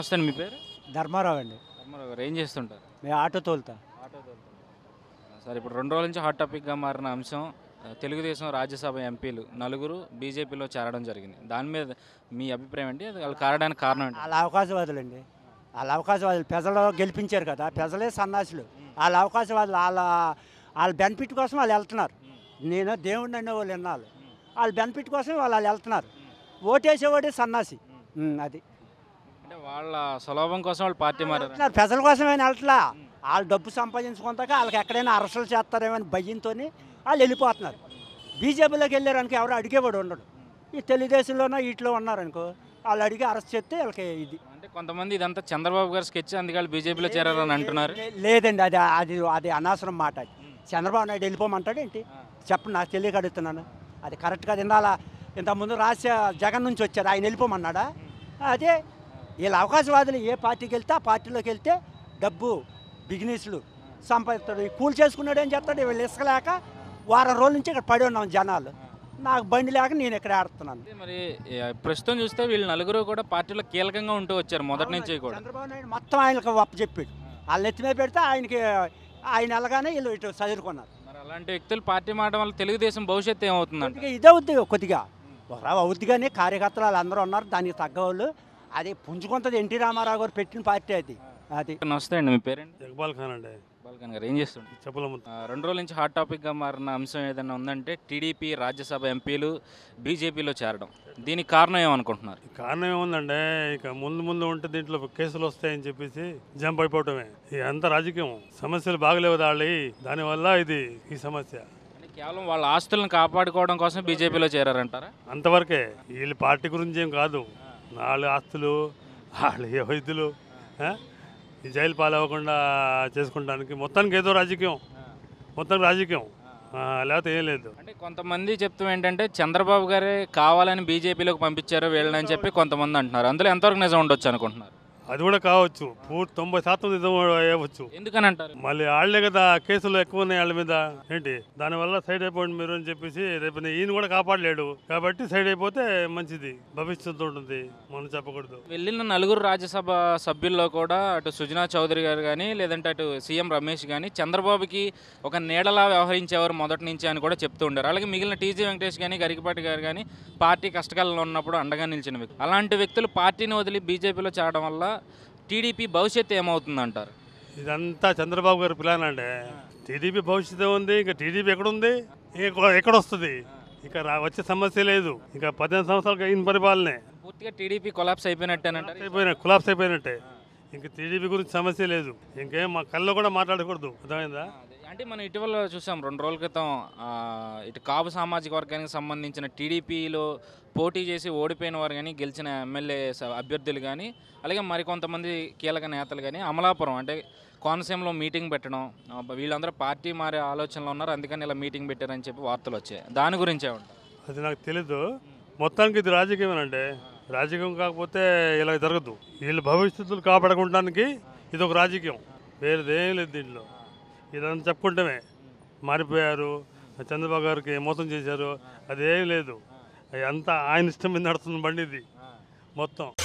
నమస్తే అండి మీ పేరు ధర్మారావు అండి ధర్మారావు గారు ఏం చేస్తుంటారు మేము ఆటో తోలుతా ఆటో తోలుతా సార్ ఇప్పుడు రెండు రోజుల నుంచి హాట్ టాపిక్గా మారిన అంశం తెలుగుదేశం రాజ్యసభ ఎంపీలు నలుగురు బీజేపీలో చేరడం జరిగింది దాని మీద మీ అభిప్రాయం ఏంటి అది వాళ్ళు కారడానికి కారణం ఏంటి వాళ్ళ అవకాశవాదులు అండి వాళ్ళ అవకాశవాదులు ప్రజలు గెలిపించారు కదా ప్రజలే సన్నాసులు వాళ్ళ అవకాశవాదులు వాళ్ళ వాళ్ళ బెనిఫిట్ కోసం వాళ్ళు వెళ్తున్నారు నేను దేవుడిని అనే వాళ్ళు విన్నాళ్ళు వాళ్ళ బెనిఫిట్ కోసం వాళ్ళు వాళ్ళు వెళ్తున్నారు ఓటేసేవాడే సన్నాసి అది అంటే వాళ్ళ సులభం కోసం వాళ్ళు పార్టీ మారారు ప్రజల కోసం ఏమైనా వెళ్ళట్లా వాళ్ళు డబ్బు సంపాదించుకుంటాక వాళ్ళకి ఎక్కడైనా అరెస్టులు చేస్తారేమో అని భయంతో వాళ్ళు వెళ్ళిపోతున్నారు బీజేపీలోకి వెళ్ళారనికి ఎవరు అడిగేవాడు ఉండడు ఈ తెలుగుదేశంలోనో వీటిలో ఉన్నారనుకో వాళ్ళు అడిగి అరెస్ట్ చేస్తే వాళ్ళకి ఇది అంటే కొంతమంది ఇదంతా చంద్రబాబు గారు స్కెచ్ అందుకే బీజేపీలో చేరారని అంటున్నారు లేదండి అది అది అది అనవసరం మాట అది చంద్రబాబు నాయుడు వెళ్ళిపోమంటాడు ఏంటి చెప్పండి నాకు తెలియక అడుగుతున్నాను అది కరెక్ట్గా కాదు ఇందాల ఇంతకుముందు రాసే జగన్ నుంచి వచ్చారు ఆయన వెళ్ళిపోమన్నాడా అదే వీళ్ళ అవకాశవాదులు ఏ పార్టీకి వెళ్తే ఆ పార్టీలోకి వెళ్తే డబ్బు బిజినెస్లు సంపాదిస్తాడు కూలి చేసుకున్నాడు ఏం చేస్తాడు వీళ్ళు ఇసుకలేక వారం రోజుల నుంచి ఇక్కడ పడి ఉన్నాం జనాలు నాకు బండి లేక నేను ఇక్కడ ఆడుతున్నాను మరి ప్రస్తుతం చూస్తే వీళ్ళు నలుగురు కూడా పార్టీలో కీలకంగా ఉంటూ వచ్చారు మొదటి నుంచి కూడా చంద్రబాబు నాయుడు మొత్తం ఆయనకు చెప్పాడు వాళ్ళు ఎత్తిమే పెడితే ఆయనకి ఆయన ఎలాగానే వీళ్ళు ఇటు చదువుకున్నారు మరి అలాంటి వ్యక్తులు పార్టీ మాట వల్ల తెలుగుదేశం భవిష్యత్తు ఏమవుతుందంటే ఇదే అవుద్ది కొద్దిగా అవుద్ది కానీ కార్యకర్తలు అందరూ ఉన్నారు దానికి తగ్గవాళ్ళు అది పుంజుకుంటది ఎన్టీ రామారావు గారు పెట్టిన పార్టీ అది అది నమస్తే అండి మీ పేరండి జగ్బాల్ ఖాన్ అండి ఇక్బాల్ ఖాన్ గారు ఏం చేస్తుండే చెప్పల రెండు రోజుల నుంచి హాట్ టాపిక్గా మారిన అంశం ఏదైనా ఉందంటే టీడీపీ రాజ్యసభ ఎంపీలు బీజేపీలో చేరడం దీనికి కారణం ఏమనుకుంటున్నారు కారణం ఏముందంటే ఇక ముందు ముందు ఉంటే దీంట్లో కేసులు వస్తాయని చెప్పేసి జంప్ అయిపోవటమే ఇది అంత రాజకీయం సమస్యలు బాగలేవు దాళ్ళి దానివల్ల ఇది ఈ సమస్య కేవలం వాళ్ళ ఆస్తులను కాపాడుకోవడం కోసం బీజేపీలో చేరారంటారా అంతవరకే వీళ్ళ పార్టీ గురించి ఏం కాదు వాళ్ళ ఆస్తులు వాళ్ళ వైద్యులు జైలు పాలవ్వకుండా చేసుకుంటానికి మొత్తానికి ఏదో రాజకీయం మొత్తం రాజకీయం లేకపోతే ఏం లేదు అంటే కొంతమంది చెప్తాం ఏంటంటే చంద్రబాబు గారే కావాలని బీజేపీలోకి పంపించారు వీళ్ళని చెప్పి కొంతమంది అంటున్నారు అందులో ఎంతవరకు నిజం ఉండొచ్చు అనుకుంటున్నారు అది కూడా కావచ్చు పూర్తి తొంభై శాతం నిజం అయ్యవచ్చు ఎందుకని అంటారు మళ్ళీ వాళ్ళే కదా కేసులు ఎక్కువ ఉన్నాయి వాళ్ళ మీద ఏంటి దాని వల్ల సైడ్ అయిపోయింది మీరు అని చెప్పేసి రేపు ఈయన కూడా కాపాడలేడు కాబట్టి సైడ్ అయిపోతే మంచిది భవిష్యత్తు ఉంటుంది మనం చెప్పకూడదు వెళ్ళిన నలుగురు రాజ్యసభ సభ్యుల్లో కూడా అటు సుజనా చౌదరి గారు కానీ లేదంటే అటు సీఎం రమేష్ కానీ చంద్రబాబుకి ఒక నీడలా వ్యవహరించేవారు మొదటి నుంచి అని కూడా చెప్తూ ఉండారు అలాగే మిగిలిన టీజీ వెంకటేష్ కానీ గరికపాటి గారు కానీ పార్టీ కష్టకాలంలో ఉన్నప్పుడు అండగా నిలిచిన వ్యక్తి అలాంటి వ్యక్తులు పార్టీని వదిలి బీజేపీలో చేరడం వల్ల టీడీపీ భవిష్యత్తు ఏమవుతుందంటారు ఇదంతా చంద్రబాబు గారి ప్లాన్ అండి టీడీపీ భవిష్యత్తు ఉంది ఇంకా టీడీపీ ఎక్కడుంది ఎక్కడ వస్తుంది ఇక వచ్చే సమస్య లేదు ఇంకా పద్దెనిమిది సంవత్సరాలు అయిన పరిపాలనే పూర్తిగా టీడీపీ కొలాప్స్ అయిపోయినట్టే అయిపోయినా కొలాప్స్ అయిపోయినట్టే ఇంకా టీడీపీ గురించి సమస్య లేదు ఇంకేం మా కళ్ళు కూడా మాట్లాడకూడదు అర్థమైందా అంటే మనం ఇటీవల చూసాం రెండు రోజుల క్రితం ఇటు కాపు సామాజిక వర్గానికి సంబంధించిన టీడీపీలో పోటీ చేసి ఓడిపోయిన వారు కానీ గెలిచిన ఎమ్మెల్యే అభ్యర్థులు కానీ అలాగే మరికొంతమంది కీలక నేతలు కానీ అమలాపురం అంటే కోనసీమలో మీటింగ్ పెట్టడం వీళ్ళందరూ పార్టీ మారే ఆలోచనలో ఉన్నారు అందుకని ఇలా మీటింగ్ పెట్టారని చెప్పి వార్తలు వచ్చాయి దాని గురించే అది నాకు తెలీదు మొత్తానికి ఇది రాజకీయం అంటే రాజకీయం కాకపోతే ఇలా జరగదు వీళ్ళ భవిష్యత్తులు కాపాడుకుంటానికి ఇది ఒక రాజకీయం వేరేదేం లేదు దీంట్లో ఇదంతా చెప్పుకుంటమే మారిపోయారు చంద్రబాబు గారికి మోసం చేశారు అదేం లేదు అంతా ఆయన ఇష్టం మీద నడుస్తుంది బండి ఇది మొత్తం